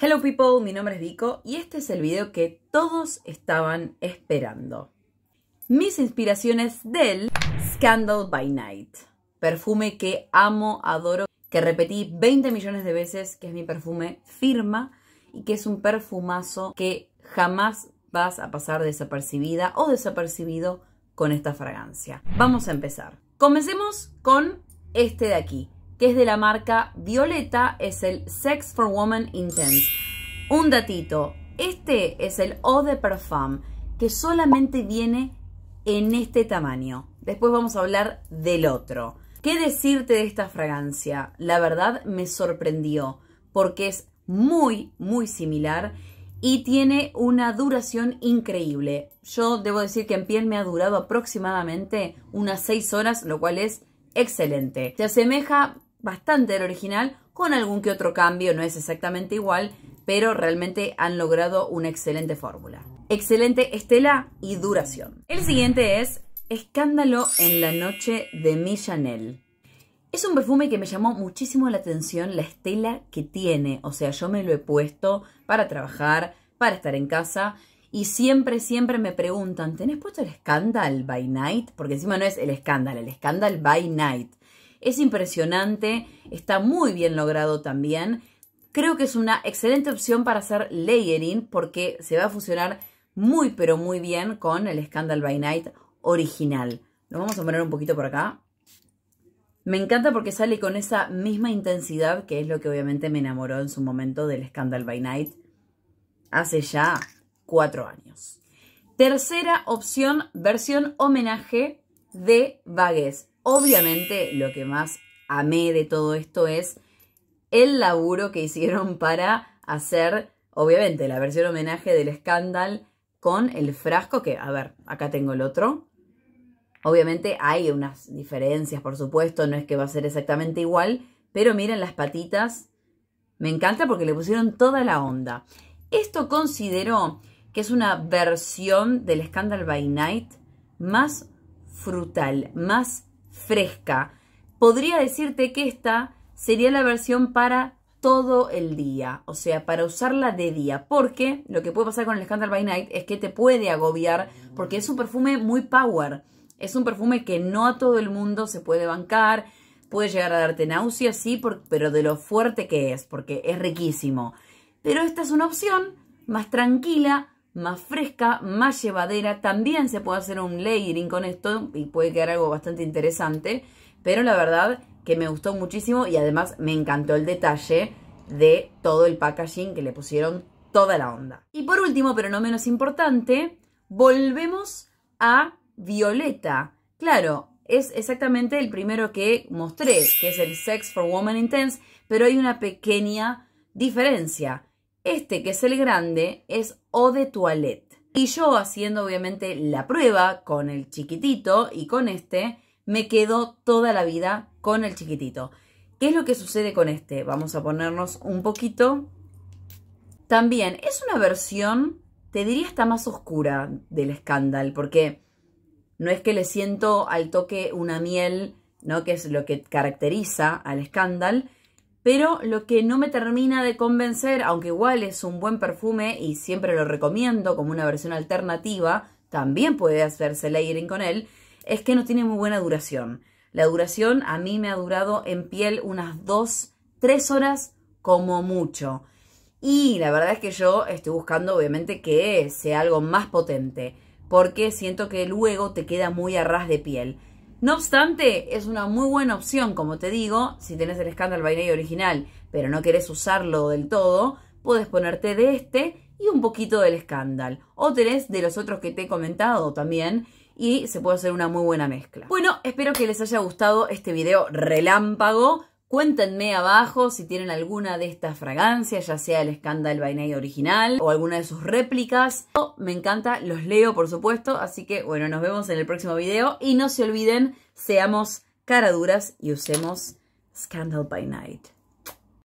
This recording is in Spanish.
Hello people, mi nombre es Vico y este es el video que todos estaban esperando. Mis inspiraciones del Scandal by Night, perfume que amo, adoro, que repetí 20 millones de veces, que es mi perfume firma y que es un perfumazo que jamás vas a pasar desapercibida o desapercibido con esta fragancia. Vamos a empezar. Comencemos con este de aquí, que es de la marca Violeta, es el Sex for Woman Intense. Un datito, este es el Eau de Parfum, que solamente viene en este tamaño. Después vamos a hablar del otro. ¿Qué decirte de esta fragancia? La verdad me sorprendió, porque es muy, muy similar y tiene una duración increíble. Yo debo decir que en piel me ha durado aproximadamente unas 6 horas, lo cual es excelente. Se asemeja bastante el original, con algún que otro cambio, no es exactamente igual, pero realmente han logrado una excelente fórmula. Excelente estela y duración. El siguiente es Escándalo en la noche de Mi Chanel. Es un perfume que me llamó muchísimo la atención la estela que tiene, o sea, yo me lo he puesto para trabajar, para estar en casa y siempre, siempre me preguntan, ¿tenés puesto el Scandal by Night? Porque encima no es el Escándalo, el Scandal by Night. Es impresionante, está muy bien logrado también. Creo que es una excelente opción para hacer layering porque se va a fusionar muy pero muy bien con el Scandal by Night original. Lo vamos a poner un poquito por acá. Me encanta porque sale con esa misma intensidad que es lo que obviamente me enamoró en su momento del Scandal by Night hace ya cuatro años. Tercera opción, versión homenaje de Vagues. Obviamente lo que más amé de todo esto es el laburo que hicieron para hacer, obviamente, la versión homenaje del escándalo con el frasco, que, a ver, acá tengo el otro. Obviamente hay unas diferencias, por supuesto, no es que va a ser exactamente igual, pero miren las patitas. Me encanta porque le pusieron toda la onda. Esto considero que es una versión del Scandal by Night más frutal, más fresca. Podría decirte que esta sería la versión para todo el día, o sea, para usarla de día, porque lo que puede pasar con el Scandal by Night es que te puede agobiar, porque es un perfume muy power, es un perfume que no a todo el mundo se puede bancar, puede llegar a darte náuseas, sí, pero de lo fuerte que es, porque es riquísimo. Pero esta es una opción más tranquila, más fresca, más llevadera. También se puede hacer un layering con esto y puede quedar algo bastante interesante. Pero la verdad que me gustó muchísimo y además me encantó el detalle de todo el packaging que le pusieron toda la onda. Y por último, pero no menos importante, volvemos a Violeta. Claro, es exactamente el primero que mostré, que es el Sex for Woman Intense, pero hay una pequeña diferencia. Este, que es el grande, es eau de toilette. Y yo haciendo obviamente la prueba con el chiquitito y con este, me quedo toda la vida con el chiquitito. ¿Qué es lo que sucede con este? Vamos a ponernos un poquito. También es una versión, te diría, está más oscura del escándalo, porque no es que le siento al toque una miel, ¿no? Que es lo que caracteriza al escándalo, pero lo que no me termina de convencer, aunque igual es un buen perfume y siempre lo recomiendo como una versión alternativa, también puede hacerse layering con él, es que no tiene muy buena duración. La duración a mí me ha durado en piel unas 2, 3 horas como mucho. Y la verdad es que yo estoy buscando obviamente que sea algo más potente, porque siento que luego te queda muy a ras de piel. No obstante, es una muy buena opción, como te digo, si tenés el Scandal Bailey original, pero no querés usarlo del todo, puedes ponerte de este y un poquito del Scandal. O tenés de los otros que te he comentado también y se puede hacer una muy buena mezcla. Bueno, espero que les haya gustado este video relámpago Cuéntenme abajo si tienen alguna de estas fragancias, ya sea el Scandal by Night original o alguna de sus réplicas. Me encanta, los leo por supuesto, así que bueno, nos vemos en el próximo video y no se olviden, seamos caraduras y usemos Scandal by Night.